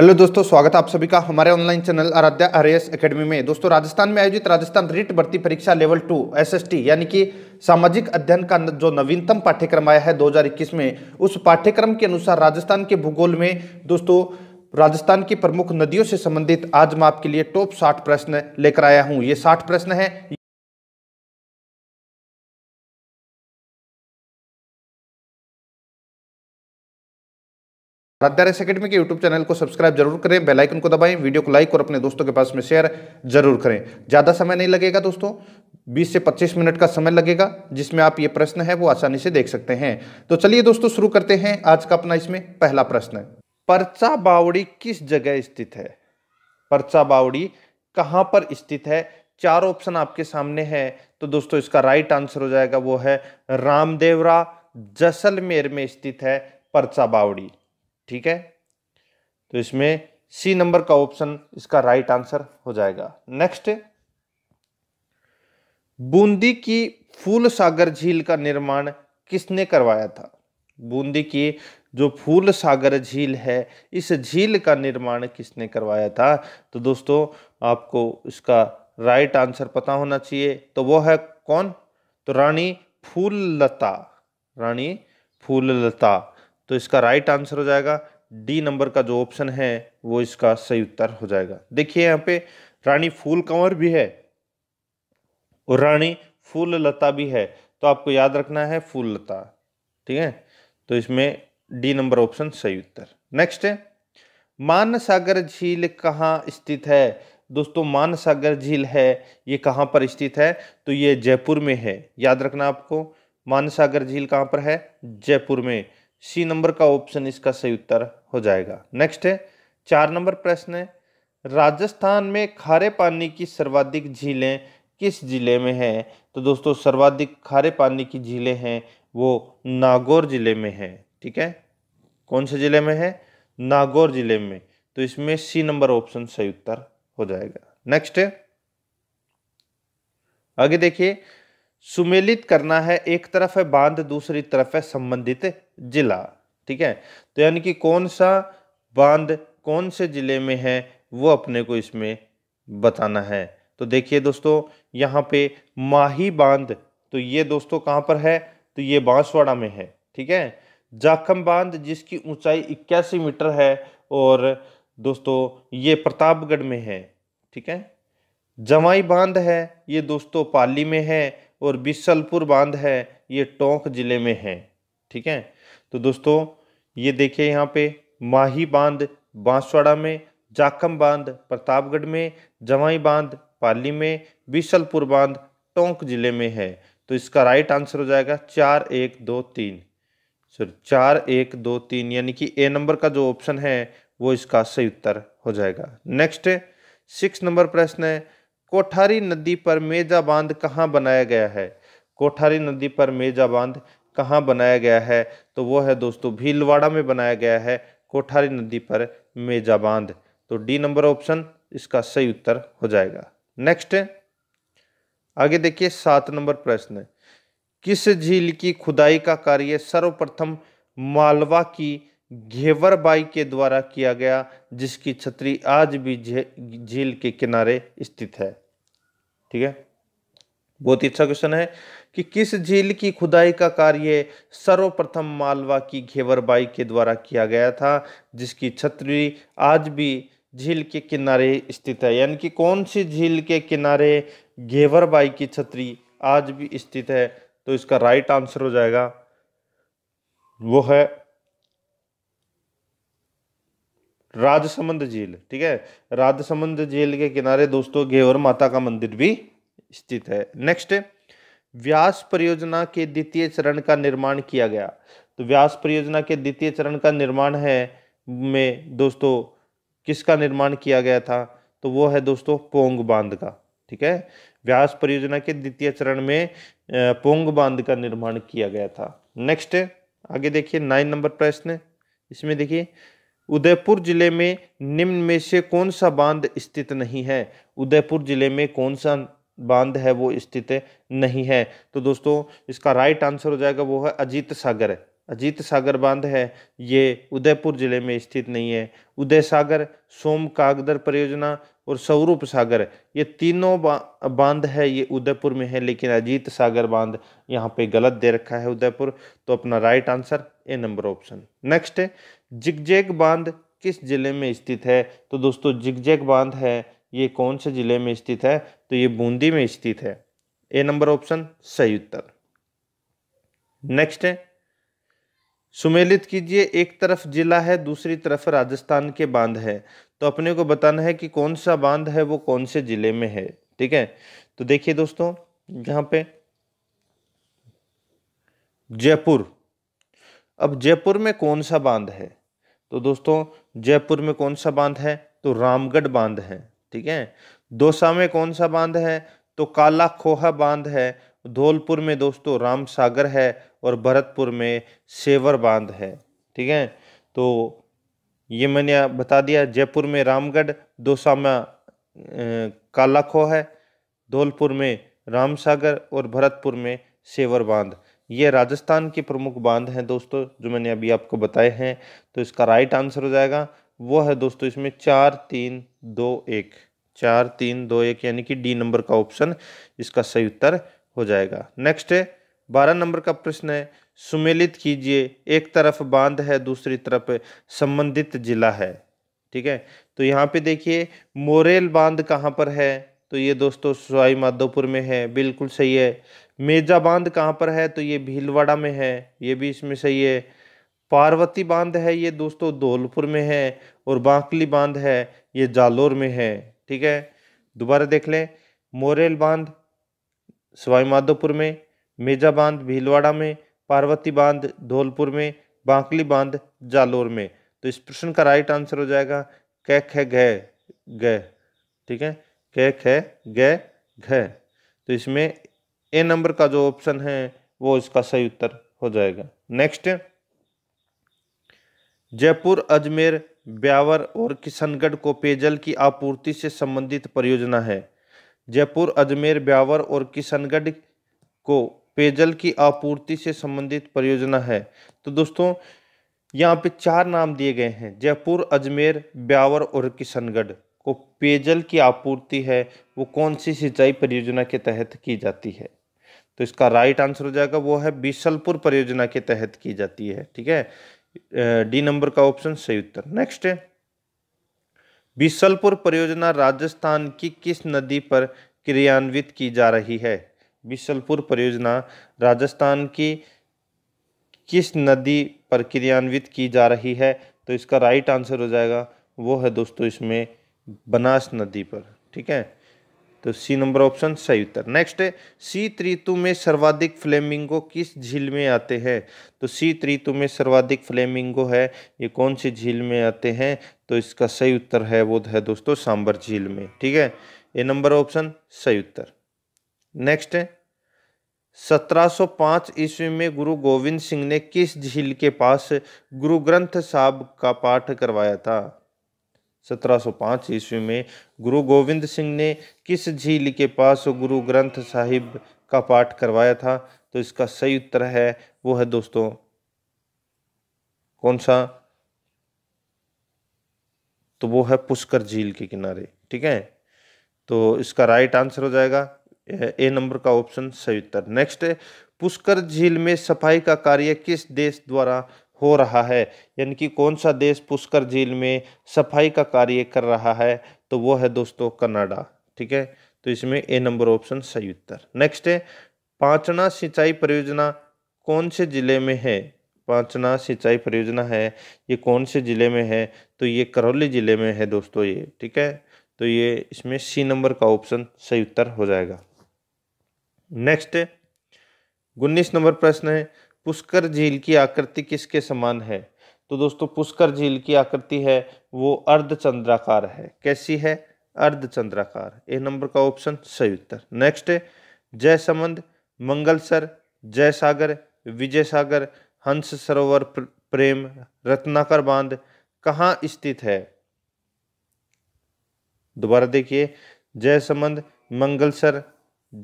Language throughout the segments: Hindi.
हेलो दोस्तों स्वागत है आप सभी का हमारे online channel Aradhya R S academy में दोस्तों राजस्थान में आयोजित राजस्थान रिट भर्ती परीक्षा लेवल टू एसएसटी यानी कि सामाजिक अध्ययन का जो नवीनतम पाठ्यक्रम आया है 2021 में उस पाठ्यक्रम के अनुसार राजस्थान के भूगोल में दोस्तों राजस्थान की प्रमुख नदियों से संबंधित आज मैं आपके लिए टॉप साठ प्रश्न लेकर आया हूँ ये साठ प्रश्न है प्राध्यार्य अकेडमी के यूट्यूब चैनल को सब्सक्राइब जरूर करें बेल आइकन को दबाएं वीडियो को लाइक और अपने दोस्तों के पास में शेयर जरूर करें ज़्यादा समय नहीं लगेगा दोस्तों 20 से 25 मिनट का समय लगेगा जिसमें आप ये प्रश्न है वो आसानी से देख सकते हैं तो चलिए दोस्तों शुरू करते हैं आज का अपना इसमें पहला प्रश्न परचा बावड़ी किस जगह स्थित है परचा बावड़ी कहाँ पर स्थित है चार ऑप्शन आपके सामने है तो दोस्तों इसका राइट आंसर हो जाएगा वो है रामदेवरा जैसलमेर में स्थित है परचा बावड़ी ठीक है तो इसमें सी नंबर का ऑप्शन इसका राइट आंसर हो जाएगा नेक्स्ट बूंदी की फूल सागर झील का निर्माण किसने करवाया था बूंदी की जो फूल सागर झील है इस झील का निर्माण किसने करवाया था तो दोस्तों आपको इसका राइट आंसर पता होना चाहिए तो वो है कौन तो रानी फूल लता रानी फूल लता तो इसका राइट आंसर हो जाएगा डी नंबर का जो ऑप्शन है वो इसका सही उत्तर हो जाएगा देखिए यहाँ पे रानी फूल कंवर भी है और रानी फूल लता भी है तो आपको याद रखना है फूल लता ठीक है तो इसमें डी नंबर ऑप्शन सही उत्तर नेक्स्ट है मानसागर झील कहाँ स्थित है दोस्तों मानसागर झील है ये कहाँ पर स्थित है तो ये जयपुर में है याद रखना आपको मानसागर झील कहाँ पर है जयपुर में सी नंबर का ऑप्शन इसका सही उत्तर हो जाएगा नेक्स्ट है चार नंबर प्रश्न है राजस्थान में खारे पानी की सर्वाधिक झीलें किस जिले में हैं तो दोस्तों सर्वाधिक खारे पानी की झीलें हैं वो नागौर जिले में है ठीक है कौन से जिले में है नागौर जिले में तो इसमें सी नंबर ऑप्शन सही उत्तर हो जाएगा नेक्स्ट आगे देखिए सुमेलित करना है एक तरफ है बांध दूसरी तरफ है संबंधित जिला ठीक है तो यानी कि कौन सा बांध कौन से ज़िले में है वो अपने को इसमें बताना है तो देखिए दोस्तों यहाँ पे माही बांध तो ये दोस्तों कहाँ पर है तो ये बांसवाड़ा में है ठीक है जाखम बांध जिसकी ऊंचाई इक्यासी मीटर है और दोस्तों ये प्रतापगढ़ में है ठीक है जमाई बांध है ये दोस्तों पाली में है और बिसलपुर बांध है ये टोंक जिले में है ठीक है तो दोस्तों ये देखिए यहाँ पे माही बांध बांसवाड़ा में जाखम बांध प्रतापगढ़ में जवाई बांध पाली में बिशलपुर बांध टोंक जिले में है तो इसका राइट आंसर हो जाएगा चार एक दो तीन सर चार एक दो तीन यानी कि ए नंबर का जो ऑप्शन है वो इसका सही उत्तर हो जाएगा नेक्स्ट सिक्स नंबर प्रश्न है कोठारी नदी पर मेजा बांध कहाँ बनाया गया है कोठारी नदी पर मेजा बांध कहाँ बनाया गया है तो वो है दोस्तों भीलवाड़ा में बनाया गया है कोठारी नदी पर मेजा बांध तो डी नंबर ऑप्शन इसका सही उत्तर हो जाएगा नेक्स्ट आगे देखिए सात नंबर प्रश्न किस झील की खुदाई का कार्य सर्वप्रथम मालवा की घेवरबाई के द्वारा किया गया जिसकी छतरी आज भी झील के किनारे स्थित है ठीक है बहुत ही अच्छा क्वेश्चन है कि किस झील की खुदाई का कार्य सर्वप्रथम मालवा की घेवरबाई के द्वारा किया गया था जिसकी छतरी आज भी झील के किनारे स्थित है यानी कि कौन सी झील के किनारे घेवरबाई की छतरी आज भी स्थित है तो इसका राइट आंसर हो जाएगा वो है राजसमंद झील ठीक है राजसमंद झील के किनारे दोस्तों घेवर माता का मंदिर भी स्थित है नेक्स्ट व्यास परियोजना के द्वितीय चरण का निर्माण किया गया तो व्यास परियोजना के द्वितीय चरण का निर्माण है में दोस्तों किसका निर्माण किया गया था तो वो है दोस्तों पोंग बांध का ठीक है व्यास परियोजना के द्वितीय चरण में पोंग बांध का निर्माण किया गया था नेक्स्ट आगे देखिए नाइन नंबर प्रश्न इसमें देखिए उदयपुर जिले में निम्न में से कौन सा बांध स्थित नहीं है उदयपुर जिले में कौन सा बांध है वो स्थित नहीं है तो दोस्तों इसका राइट आंसर हो जाएगा वो है अजीत सागर अजीत सागर बांध है ये उदयपुर जिले में स्थित नहीं है उदय सागर सोम कागदर परियोजना और स्वरूप सागर ये तीनों बा, बांध है ये उदयपुर में है लेकिन अजीत सागर बांध यहाँ पे गलत दे रखा है उदयपुर तो अपना right answer A number option next है जिगजेग बांध किस जिले में स्थित है तो दोस्तों जिगजेग बांध है ये कौन से जिले में स्थित है तो ये बूंदी में स्थित है ए नंबर ऑप्शन सही उत्तर नेक्स्ट है सुमेलित कीजिए एक तरफ जिला है दूसरी तरफ राजस्थान के बांध है तो अपने को बताना है कि कौन सा बांध है वो कौन से जिले में है ठीक है तो देखिए दोस्तों यहाँ पे जयपुर अब जयपुर में कौन सा बांध है तो दोस्तों जयपुर में कौन सा बांध है तो रामगढ़ बांध है ठीक है दोसा में कौन सा बांध है तो काला खोहा बांध है धौलपुर में दोस्तों राम सागर है और भरतपुर में सेवर बांध है ठीक है तो ये मैंने बता दिया जयपुर में रामगढ़ दोसा में काला खोह है धौलपुर में राम सागर और भरतपुर में सेवर बांध ये राजस्थान के प्रमुख बांध हैं दोस्तों जो मैंने अभी आपको बताए हैं तो इसका राइट आंसर हो जाएगा वो है दोस्तों इसमें चार तीन दो एक चार तीन दो एक यानी कि डी नंबर का ऑप्शन इसका सही उत्तर हो जाएगा नेक्स्ट है बारह नंबर का प्रश्न है सुमेलित कीजिए एक तरफ बांध है दूसरी तरफ संबंधित जिला है ठीक है तो यहाँ पे देखिए मोरेल बांध कहाँ पर है तो ये दोस्तों सवाई माधोपुर में है बिल्कुल सही है मेजा बांध कहाँ पर है तो ये भीलवाड़ा में है ये भी इसमें सही है पार्वती बांध है ये दोस्तों धौलपुर में है और बांकली बांध है ये जालोर में है ठीक है दोबारा देख लें मोरेल बांध सवाईमाधोपुर में मेजा बांध भीलवाड़ा में पार्वती बांध धौलपुर में बांकली बांध जालोर में तो इस प्रश्न का राइट आंसर हो जाएगा कै खै घ ग ठीक है कै खै ग घ तो इसमें ए नंबर का जो ऑप्शन है वो इसका सही उत्तर हो जाएगा नेक्स्ट जयपुर अजमेर ब्यावर और किशनगढ़ को पेयजल की आपूर्ति से संबंधित परियोजना है जयपुर अजमेर ब्यावर और किशनगढ़ को पेयजल की आपूर्ति से संबंधित परियोजना है तो दोस्तों यहाँ पे चार नाम दिए गए हैं जयपुर अजमेर ब्यावर और किशनगढ़ को पेयजल की आपूर्ति है वो कौन सी सिंचाई परियोजना के तहत की जाती है तो इसका राइट आंसर हो जाएगा वो है बीसलपुर परियोजना के तहत की जाती है ठीक है डी नंबर का ऑप्शन सही उत्तर नेक्स्ट है बिसलपुर परियोजना राजस्थान की किस नदी पर क्रियान्वित की जा रही है बिसलपुर परियोजना राजस्थान की किस नदी पर क्रियान्वित की जा रही है तो इसका राइट आंसर हो जाएगा वो है दोस्तों इसमें बनास नदी पर ठीक है तो सी नंबर ऑप्शन सही उत्तर नेक्स्ट है शीत ऋतु में सर्वाधिक फ्लेमिंगो किस झील में आते हैं तो शीत ऋतु में सर्वाधिक फ्लेमिंगो है ये कौन सी झील में आते हैं तो इसका सही उत्तर है वो है दोस्तों सांबर झील में ठीक है ये नंबर ऑप्शन सही उत्तर नेक्स्ट है 1705 ईस्वी में गुरु गोविंद सिंह ने किस झील के पास गुरु ग्रंथ साहब का पाठ करवाया था 1705 ईस्वी में गुरु गोविंद सिंह ने किस झील के पास गुरु ग्रंथ साहिब का पाठ करवाया था तो इसका सही उत्तर है वो है दोस्तों कौन सा तो वो है पुष्कर झील के किनारे ठीक है तो इसका राइट आंसर हो जाएगा ए नंबर का ऑप्शन सही उत्तर नेक्स्ट पुष्कर झील में सफाई का कार्य किस देश द्वारा हो रहा है यानी कि कौन सा देश पुष्कर झील में सफाई का कार्य कर रहा है तो वो है दोस्तों कनाडा ठीक है तो इसमें ए नंबर ऑप्शन सही उत्तर नेक्स्ट है पांचना सिंचाई परियोजना कौन से ज़िले में है पांचना सिंचाई परियोजना है ये कौन से ज़िले में है तो ये करौली ज़िले में है दोस्तों ये ठीक है तो ये इसमें सी नंबर का ऑप्शन सही उत्तर हो जाएगा नेक्स्ट उन्नीस नंबर प्रश्न है पुष्कर झील की आकृति किसके समान है तो दोस्तों पुष्कर झील की आकृति है वो अर्धचंद्राकार है कैसी है अर्धचंद्राकार ए नंबर का ऑप्शन सही उत्तर नेक्स्ट है जय मंगलसर जय सागर विजय सागर हंस सरोवर प्रेम रत्नाकर बांध कहाँ स्थित है दोबारा देखिए जय संबंध मंगलसर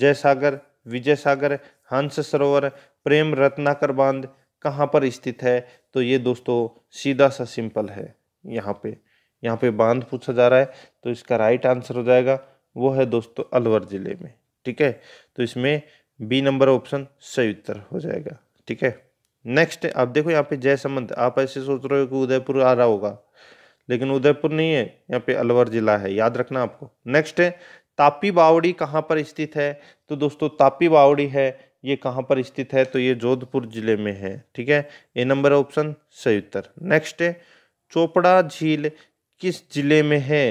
जय सागर विजय सागर हंस सरोवर प्रेम रत्नाकर बांध कहाँ पर स्थित है तो ये दोस्तों सीधा सा सिंपल है यहाँ पे यहाँ पे बांध पूछा जा रहा है तो इसका राइट आंसर हो जाएगा वो है दोस्तों अलवर ज़िले में ठीक है तो इसमें बी नंबर ऑप्शन सही उत्तर हो जाएगा ठीक है नेक्स्ट आप देखो यहाँ पे जय संबंध आप ऐसे सोच रहे हो कि उदयपुर आ रहा होगा लेकिन उदयपुर नहीं है यहाँ पे अलवर ज़िला है याद रखना आपको नेक्स्ट है तापी बावड़ी कहाँ पर स्थित है तो दोस्तों तापी बावड़ी है ये कहाँ पर स्थित है तो ये जोधपुर जिले में है ठीक है ए नंबर ऑप्शन सही उत्तर नेक्स्ट है चोपड़ा झील किस जिले में है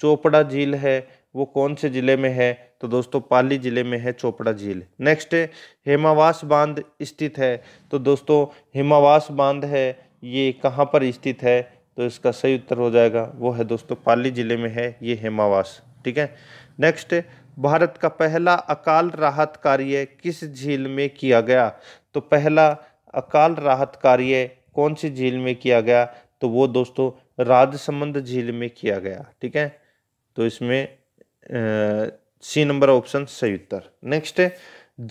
चोपड़ा झील है वो कौन से जिले में है तो दोस्तों पाली जिले में है चोपड़ा झील नेक्स्ट है हेमावास बांध स्थित है तो दोस्तों हेमावास बांध है ये कहाँ पर स्थित है तो इसका सही उत्तर हो जाएगा वो है दोस्तों पाली जिले में है ये हेमावास ठीक है नेक्स्ट भारत का पहला अकाल राहत कार्य किस झील में किया गया तो पहला अकाल राहत कार्य कौन सी झील में किया गया तो वो दोस्तों राजसमंद झील में किया गया ठीक है तो इसमें सी नंबर ऑप्शन सही उत्तर नेक्स्ट है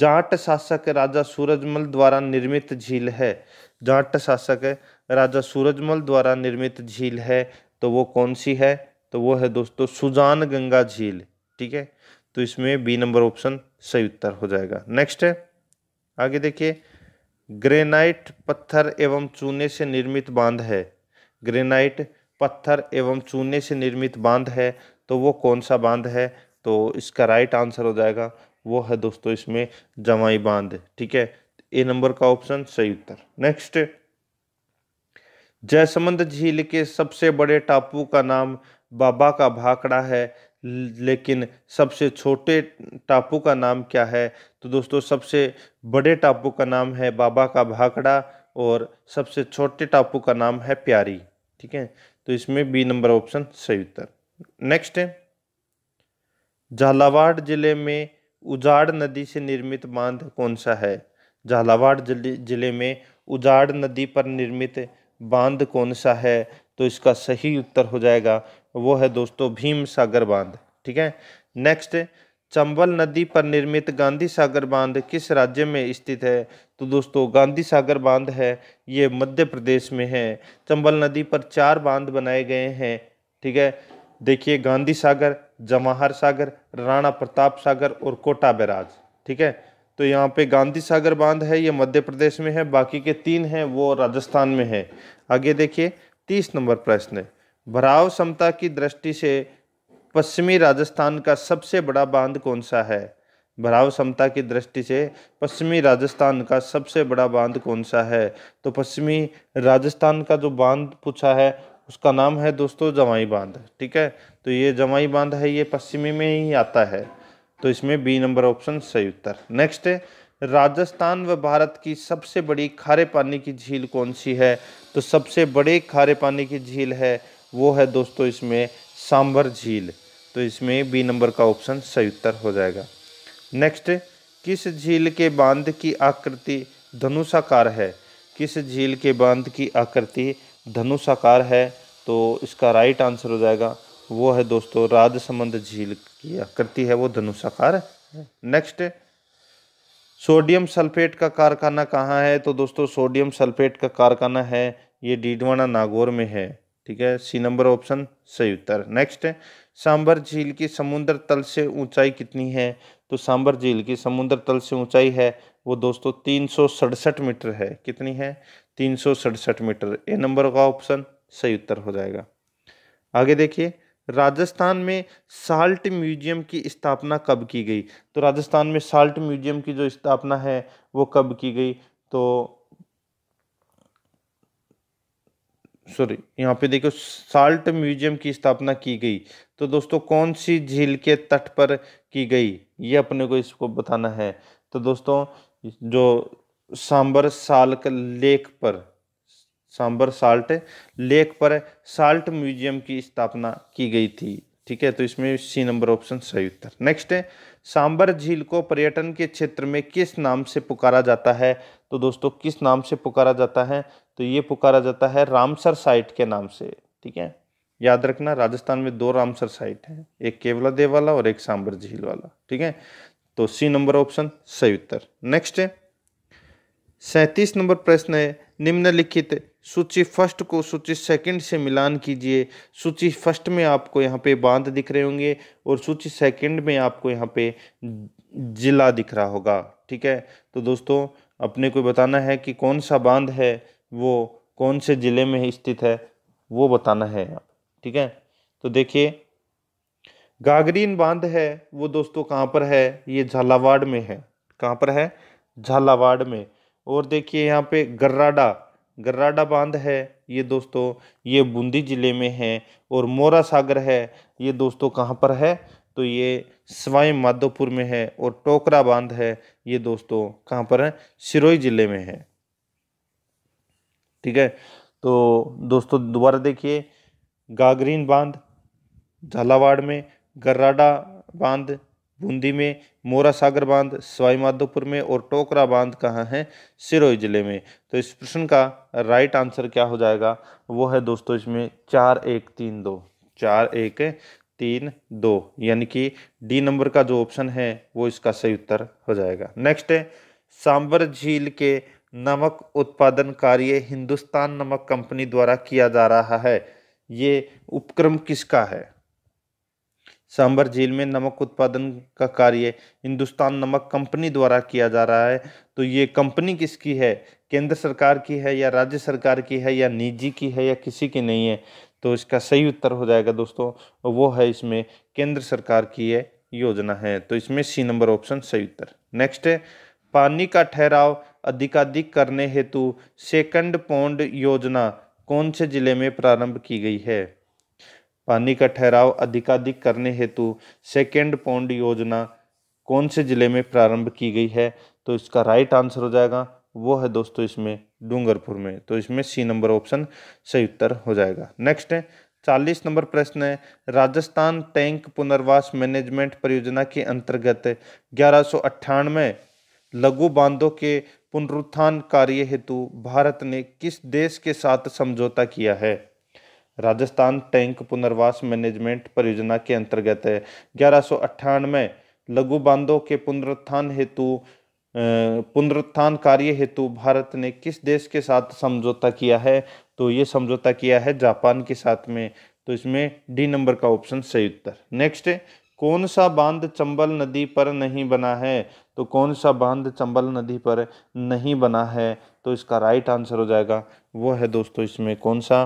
जाट शासक राजा सूरजमल द्वारा निर्मित झील है जाट शासक राजा सूरजमल द्वारा निर्मित झील है तो वो कौन सी है तो वो है दोस्तों सुजान गंगा झील ठीक है तो इसमें बी नंबर ऑप्शन सही उत्तर हो जाएगा नेक्स्ट है आगे देखिए ग्रेनाइट पत्थर एवं चूने से निर्मित बांध है ग्रेनाइट पत्थर एवं चूने से निर्मित बांध है तो वो कौन सा बांध है तो इसका राइट आंसर हो जाएगा वो है दोस्तों इसमें जमाई बांध ठीक है ए नंबर का ऑप्शन सही उत्तर नेक्स्ट जयसमंद झील के सबसे बड़े टापू का नाम बाबा का भाकड़ा है लेकिन सबसे छोटे टापू का नाम क्या है तो दोस्तों सबसे बड़े टापू का नाम है बाबा का भाखड़ा और सबसे छोटे टापू का नाम है प्यारी ठीक है तो इसमें बी नंबर ऑप्शन सही उत्तर नेक्स्ट है झालावाड़ जिले में उजाड़ नदी से निर्मित बांध कौन सा है झालावाड़ जिले में उजाड़ नदी पर निर्मित बांध कौन सा है तो इसका सही उत्तर हो जाएगा वो है दोस्तों भीम सागर बांध ठीक है नेक्स्ट चंबल नदी पर निर्मित गांधी सागर बांध किस राज्य में स्थित है तो दोस्तों गांधी सागर बांध है ये मध्य प्रदेश में है चंबल नदी पर चार बांध बनाए गए हैं ठीक है देखिए गांधी सागर जवाहर सागर राणा प्रताप सागर और कोटा बैराज ठीक है तो यहाँ पे गांधी सागर बांध है ये मध्य प्रदेश में है बाकी के तीन हैं वो राजस्थान में है आगे देखिए तीस नंबर प्रश्न भराव क्षमता की दृष्टि से पश्चिमी राजस्थान का सबसे बड़ा बांध कौन सा है भराव क्षमता की दृष्टि से पश्चिमी राजस्थान का सबसे बड़ा बांध कौन सा है तो पश्चिमी राजस्थान का जो बांध पूछा है उसका नाम है दोस्तों जवाई बांध ठीक है तो ये जवाई बांध है ये पश्चिमी में ही आता है तो इसमें बी नंबर ऑप्शन सही उत्तर नेक्स्ट है राजस्थान व भारत की सबसे बड़ी खारे पानी की झील कौन सी है तो सबसे बड़े खारे पानी की झील है वो है दोस्तों इसमें सांभर झील तो इसमें बी नंबर का ऑप्शन सही उत्तर हो जाएगा नेक्स्ट किस झील के बांध की आकृति धनुषाकार है किस झील के बांध की आकृति धनुषाकार है तो इसका राइट आंसर हो जाएगा वो है दोस्तों राजसमंद झील की आकृति है वो धनुषाकार है नेक्स्ट सोडियम सल्फेट का कारखाना कहाँ है तो दोस्तों सोडियम सल्फेट का कारखाना है ये डीडवाना नागौर में है ठीक है सी नंबर ऑप्शन सही उत्तर नेक्स्ट है सांबर झील की समुद्र तल से ऊंचाई कितनी है तो सांबर झील की समुद्र तल से ऊंचाई है वो दोस्तों तीन मीटर है कितनी है तीन मीटर ए नंबर का ऑप्शन सही उत्तर हो जाएगा आगे देखिए राजस्थान में साल्ट म्यूजियम की स्थापना कब की गई तो राजस्थान में साल्ट म्यूजियम की जो स्थापना है वो कब की गई तो सॉरी यहाँ पे देखो साल्ट म्यूजियम की स्थापना की गई तो दोस्तों कौन सी झील के तट पर की गई ये अपने को इसको बताना है तो दोस्तों जो सांबर साल्क लेक पर सांबर साल्ट लेक पर साल्ट म्यूजियम की स्थापना की गई थी ठीक है तो इसमें सी नंबर ऑप्शन सही उत्तर नेक्स्ट है सांबर झील को पर्यटन के क्षेत्र में किस नाम से पुकारा जाता है तो दोस्तों किस नाम से पुकारा जाता है तो ये पुकारा जाता है रामसर साइट के नाम से ठीक है याद रखना राजस्थान में दो रामसर साइट हैं एक केवला देव वाला और एक सांबर झील वाला ठीक है तो सी नंबर ऑप्शन सही उत्तर नेक्स्ट है सैंतीस नंबर प्रश्न है निम्नलिखित सूची फर्स्ट को सूची सेकंड से मिलान कीजिए सूची फर्स्ट में आपको यहाँ पे बांध दिख रहे होंगे और सूची सेकंड में आपको यहाँ पे जिला दिख रहा होगा ठीक है तो दोस्तों अपने को बताना है कि कौन सा बांध है वो कौन से ज़िले में स्थित है वो बताना है ठीक है तो देखिए गागरीन बांध है वो दोस्तों कहाँ पर है ये झालावाड़ में है कहाँ पर है झालावाड़ में और देखिए यहाँ पे गर्राडा गर्राडा बांध है ये दोस्तों ये बूंदी ज़िले में है और मोरा सागर है ये दोस्तों कहाँ पर है तो ये सवाई माधोपुर में है और टोकरा बांध है ये दोस्तों कहाँ पर है सिरोही ज़िले में है ठीक है तो दोस्तों दोबारा देखिए गागरीन बांध झालावाड़ में गर्राडा बांध बूंदी में मोरा सागर बांध सवाई माधोपुर में और टोकरा बांध कहाँ है सिरोही जिले में तो इस प्रश्न का राइट आंसर क्या हो जाएगा वो है दोस्तों इसमें चार एक तीन दो चार एक तीन दो यानी कि डी नंबर का जो ऑप्शन है वो इसका सही उत्तर हो जाएगा नेक्स्ट है सांबर झील के नमक उत्पादन कार्य हिंदुस्तान नमक कंपनी द्वारा किया जा रहा है ये उपक्रम किसका है सांबर झील में नमक उत्पादन का कार्य हिंदुस्तान नमक कंपनी द्वारा किया जा रहा है तो ये कंपनी किसकी है केंद्र सरकार की है या राज्य सरकार की है या निजी की है या किसी की नहीं है तो इसका सही उत्तर हो जाएगा दोस्तों वो है इसमें केंद्र सरकार की है योजना है तो इसमें सी नंबर ऑप्शन सही उत्तर नेक्स्ट है पानी का ठहराव अधिकाधिक करने हेतु सेकंड पौंड योजना कौन से जिले में प्रारंभ की गई है पानी का ठहराव अधिकाधिक करने हेतु सेकेंड पौंड योजना कौन से ज़िले में प्रारंभ की गई है तो इसका राइट आंसर हो जाएगा वो है दोस्तों इसमें डूंगरपुर में तो इसमें सी नंबर ऑप्शन सही उत्तर हो जाएगा नेक्स्ट है चालीस नंबर प्रश्न है राजस्थान टैंक पुनर्वास मैनेजमेंट परियोजना के अंतर्गत ग्यारह लघु बांधों के पुनरुत्थान कार्य हेतु भारत ने किस देश के साथ समझौता किया है राजस्थान टैंक पुनर्वास मैनेजमेंट परियोजना के अंतर्गत है ग्यारह लघु बांधों के पुनरुत्थान हेतु पुनरुत्थान कार्य हेतु भारत ने किस देश के साथ समझौता किया है तो ये समझौता किया है जापान के साथ में तो इसमें डी नंबर का ऑप्शन सही उत्तर नेक्स्ट कौन सा बांध चंबल नदी पर नहीं बना है तो कौन सा बांध चंबल नदी पर नहीं बना है तो इसका राइट आंसर हो जाएगा वो है दोस्तों इसमें कौन सा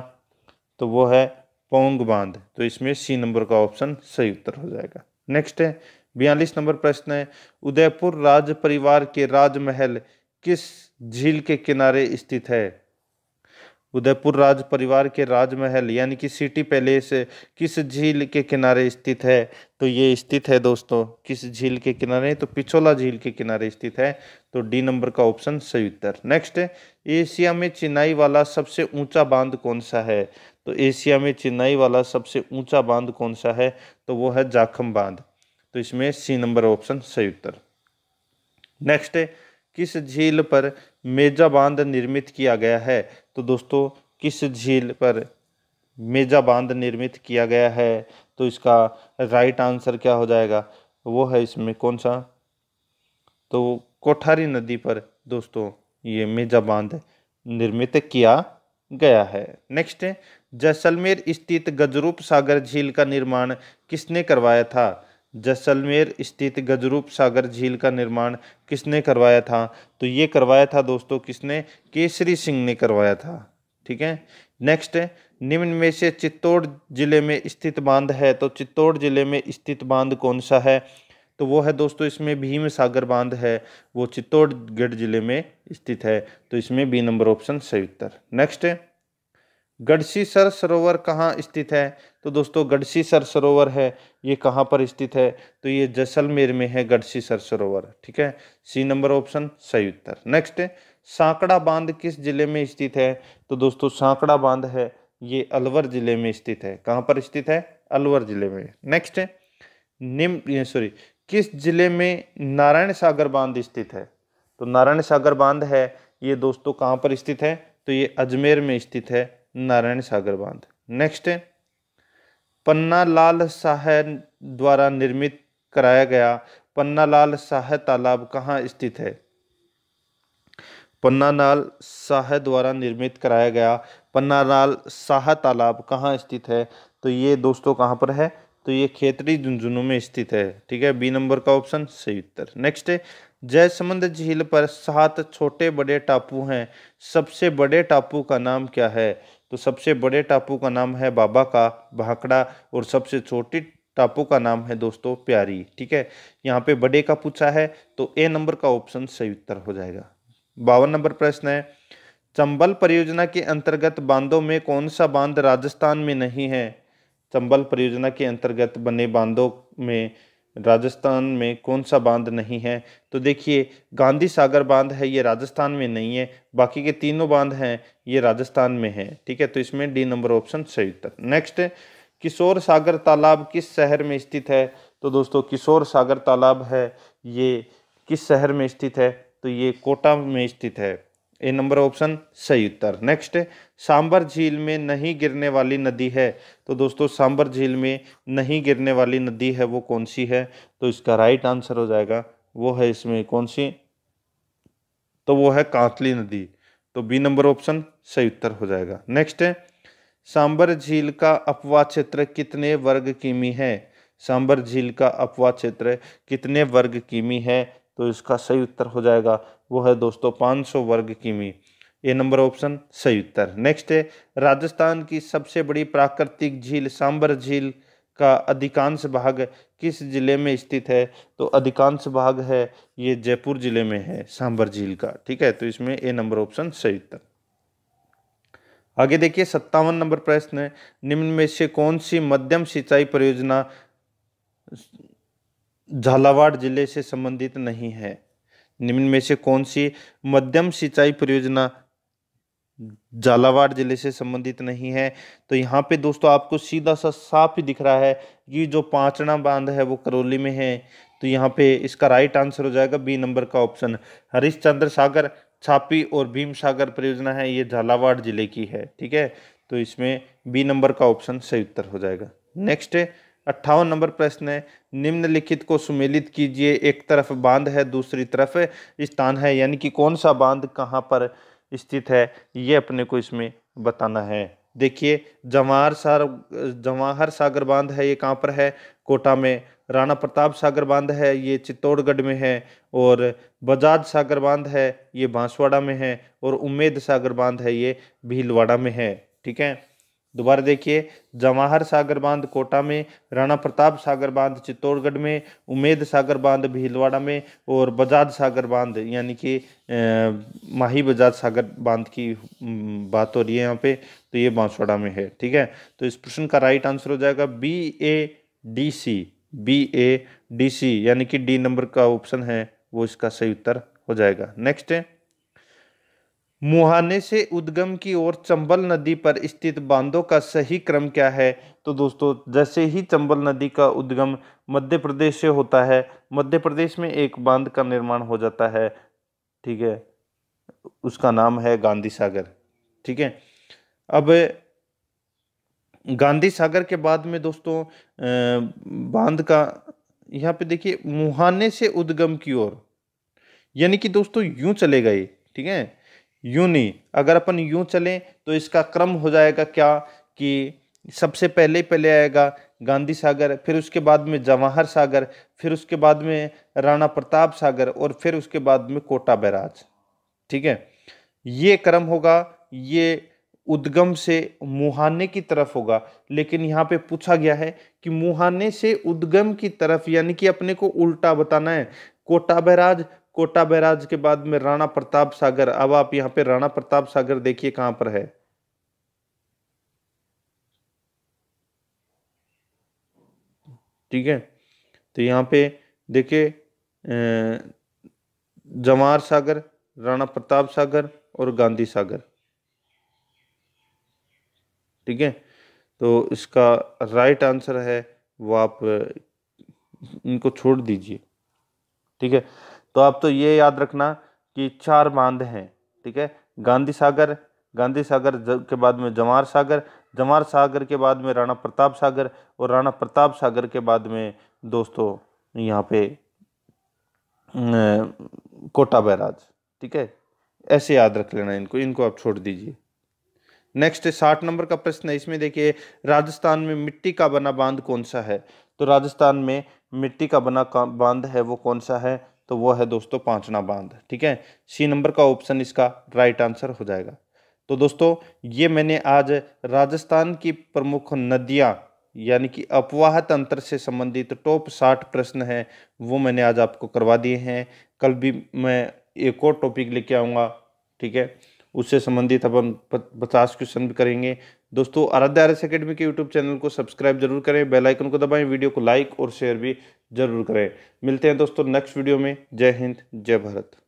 तो वो है पोंग बांध तो इसमें सी नंबर का ऑप्शन सही उत्तर हो जाएगा नेक्स्ट है बयालीस नंबर प्रश्न है उदयपुर राज परिवार के राजमहल किस झील के किनारे स्थित है उदयपुर राज परिवार के राजमहल यानी कि सिटी पैलेस किस झील के किनारे स्थित है तो ये स्थित है दोस्तों किस झील के किनारे तो पिछोला झील के किनारे स्थित है तो डी नंबर का ऑप्शन सही उत्तर नेक्स्ट एशिया में चिनाई वाला सबसे ऊंचा बांध कौन सा है तो एशिया में चेन्नई वाला सबसे ऊंचा बांध कौन सा है तो वो है जाखम बांध तो इसमें सी नंबर ऑप्शन सही उत्तर नेक्स्ट है किस झील पर मेजा बांध निर्मित किया गया है तो दोस्तों किस झील पर मेजा बांध निर्मित किया गया है तो इसका राइट आंसर क्या हो जाएगा वो है इसमें कौन सा तो कोठारी नदी पर दोस्तों ये मेजा बांध निर्मित किया गया है नेक्स्ट जैसलमेर स्थित गजरूप सागर झील का निर्माण किसने करवाया था जैसलमेर स्थित गजरूप सागर झील का निर्माण किसने करवाया था तो ये करवाया था दोस्तों किसने केसरी सिंह ने करवाया था ठीक है नेक्स्ट निम्न में से चित्तौड़ जिले में स्थित बांध है तो चित्तौड़ जिले में स्थित बांध कौन सा है तो वो है दोस्तों इसमें भीम सागर बांध है वो चित्तौड़गढ़ जिले में स्थित है तो इसमें बी नंबर ऑप्शन सही उत्तर नेक्स्ट गढ़सीसर सरोवर कहाँ स्थित है तो दोस्तों गढ़सीसर सरोवर है ये कहाँ पर स्थित है तो ये जैसलमेर में है गढ़सीसर सरोवर ठीक है सी नंबर ऑप्शन सही उत्तर नेक्स्ट सांकड़ा बांध किस जिले में स्थित है तो दोस्तों सांकड़ा बांध है ये अलवर जिले में स्थित है कहाँ पर स्थित है अलवर जिले में नेक्स्ट निम सॉरी किस जिले में नारायण सागर बांध स्थित है तो नारायण सागर बांध है ये दोस्तों कहाँ पर स्थित है तो ये अजमेर में स्थित है नारायण सागर बांध नेक्स्ट है पन्ना लाल शाह द्वारा निर्मित कराया गया पन्ना लाल शाह तालाब कहाँ स्थित है पन्ना लाल शाह द्वारा निर्मित कराया गया पन्ना लाल शाह तालाब कहाँ स्थित है तो ये दोस्तों कहाँ पर है तो ये खेतरी झुंझुनू में स्थित है ठीक है बी नंबर का ऑप्शन सही उत्तर नेक्स्ट है जयसमंद झील पर सात छोटे बड़े टापू हैं सबसे बड़े टापू का नाम क्या है तो सबसे बड़े टापू का नाम है बाबा का भाकड़ा और सबसे छोटी टापू का नाम है दोस्तों प्यारी ठीक है यहाँ पे बड़े का पूछा है तो ए नंबर का ऑप्शन सही उत्तर हो जाएगा बावन नंबर प्रश्न है चंबल परियोजना के अंतर्गत बांधों में कौन सा बांध राजस्थान में नहीं है चंबल परियोजना के अंतर्गत बने बांधों में राजस्थान में कौन सा बांध नहीं है तो देखिए गांधी सागर बांध है ये राजस्थान में नहीं है बाकी के तीनों बांध हैं ये राजस्थान में है ठीक है तो इसमें डी नंबर ऑप्शन सही उत्तर नेक्स्ट किशोर सागर तालाब किस शहर में स्थित है तो दोस्तों किशोर सागर तालाब है ये किस शहर में स्थित है तो ये कोटा में स्थित है ए नंबर ऑप्शन सही उत्तर नेक्स्ट सांबर झील में नहीं गिरने वाली नदी है तो दोस्तों सांबर झील में नहीं गिरने वाली नदी है वो कौन सी है तो इसका राइट आंसर हो जाएगा वो है इसमें कौन सी तो वो है कांतली नदी तो बी नंबर ऑप्शन सही उत्तर हो जाएगा नेक्स्ट है सांबर झील का अपवाह क्षेत्र कितने वर्ग किमी है सांबर झील का अपवाह क्षेत्र कितने वर्ग किमी है तो इसका सही उत्तर हो जाएगा वो है दोस्तों पाँच वर्ग किमी ये नंबर ऑप्शन सही उत्तर नेक्स्ट है राजस्थान की सबसे बड़ी प्राकृतिक झील सांबर झील का अधिकांश भाग किस जिले में स्थित है तो अधिकांश भाग है ये जयपुर जिले में है सांबर झील का ठीक है तो इसमें ए नंबर ऑप्शन सही उत्तर आगे देखिए सत्तावन नंबर प्रश्न है निम्न में से कौन सी मध्यम सिंचाई परियोजना झालावाड़ जिले से संबंधित नहीं है निम्न में से कौन सी मध्यम सिंचाई परियोजना झालावाड़ जिले से संबंधित नहीं है तो यहाँ पे दोस्तों आपको सीधा सा साफ ही दिख रहा है कि जो पांचना बांध है वो करौली में है तो यहाँ पे इसका राइट आंसर हो जाएगा बी नंबर का ऑप्शन हरिश्चंद्र सागर छापी और भीम सागर परियोजना है ये झालावाड़ जिले की है ठीक है तो इसमें बी नंबर का ऑप्शन सही उत्तर हो जाएगा नेक्स्ट अट्ठावन नंबर प्रश्न है निम्नलिखित को सुमेलित कीजिए एक तरफ बांध है दूसरी तरफ स्थान है यानी कि कौन सा बांध कहाँ पर स्थित है ये अपने को इसमें बताना है देखिए जवाहर सार जवाहर सागर बांध है ये कहाँ पर है कोटा में राणा प्रताप सागर बांध है ये चित्तौड़गढ़ में है और बजाज सागर बांध है ये बांसवाड़ा में है और उम्मेद सागर बांध है ये भीलवाड़ा में है ठीक है दोबारा देखिए जवाहर सागर बांध कोटा में राणा प्रताप सागर बांध चित्तौड़गढ़ में उमेद सागर बांध भीलवाड़ा में और बजाज सागर बांध यानी कि माही बजाज सागर बांध की बात हो रही है यहाँ पे तो ये बांसवाड़ा में है ठीक है तो इस प्रश्न का राइट आंसर हो जाएगा B A D C B A D C यानी कि डी नंबर का ऑप्शन है वो इसका सही उत्तर हो जाएगा नेक्स्ट है मुहाने से उद्गम की ओर चंबल नदी पर स्थित बांधों का सही क्रम क्या है तो दोस्तों जैसे ही चंबल नदी का उद्गम मध्य प्रदेश से होता है मध्य प्रदेश में एक बांध का निर्माण हो जाता है ठीक है उसका नाम है गांधी सागर ठीक है अब गांधी सागर के बाद में दोस्तों बांध का यहाँ पे देखिए मुहाने से उद्गम की ओर यानी कि दोस्तों यूं चले गए ठीक है यूं नहीं अगर अपन यूं चलें तो इसका क्रम हो जाएगा क्या कि सबसे पहले पहले आएगा गांधी सागर फिर उसके बाद में जवाहर सागर फिर उसके बाद में राणा प्रताप सागर और फिर उसके बाद में कोटा बैराज ठीक है ये क्रम होगा ये उद्गम से मुहाने की तरफ होगा लेकिन यहाँ पे पूछा गया है कि मुहाने से उद्गम की तरफ यानी कि अपने को उल्टा बताना है कोटा बैराज कोटा बैराज के बाद में राणा प्रताप सागर अब आप यहाँ पे राणा प्रताप सागर देखिए कहां पर है ठीक है तो यहाँ पे देखिए जवाहर सागर राणा प्रताप सागर और गांधी सागर ठीक है तो इसका राइट आंसर है वो आप इनको छोड़ दीजिए ठीक है तो आप तो ये याद रखना कि चार बांध हैं ठीक है गांधी सागर गांधी सागर के बाद में जमार सागर जमार सागर के बाद में राणा प्रताप सागर और राणा प्रताप सागर के बाद में दोस्तों यहाँ पे कोटा बैराज ठीक है ऐसे याद रख लेना इनको इनको आप छोड़ दीजिए नेक्स्ट साठ नंबर का प्रश्न है इसमें देखिए राजस्थान में मिट्टी का बना बांध कौन सा है तो राजस्थान में मिट्टी का बना बांध है वो कौन सा है तो वो है दोस्तों पांचना बांध ठीक है सी नंबर का ऑप्शन इसका राइट आंसर हो जाएगा तो दोस्तों ये मैंने आज राजस्थान की प्रमुख नदियाँ यानी कि अपवाह तंत्र से संबंधित टॉप साठ प्रश्न हैं वो मैंने आज आपको करवा दिए हैं कल भी मैं एक और टॉपिक लेके आऊँगा ठीक है उससे संबंधित अपन पचास क्वेश्चन भी करेंगे दोस्तों आर आर्यस अकेडमी के यूट्यूब चैनल को सब्सक्राइब जरूर करें बेल आइकन को दबाएं वीडियो को लाइक और शेयर भी जरूर करें मिलते हैं दोस्तों नेक्स्ट वीडियो में जय हिंद जय भारत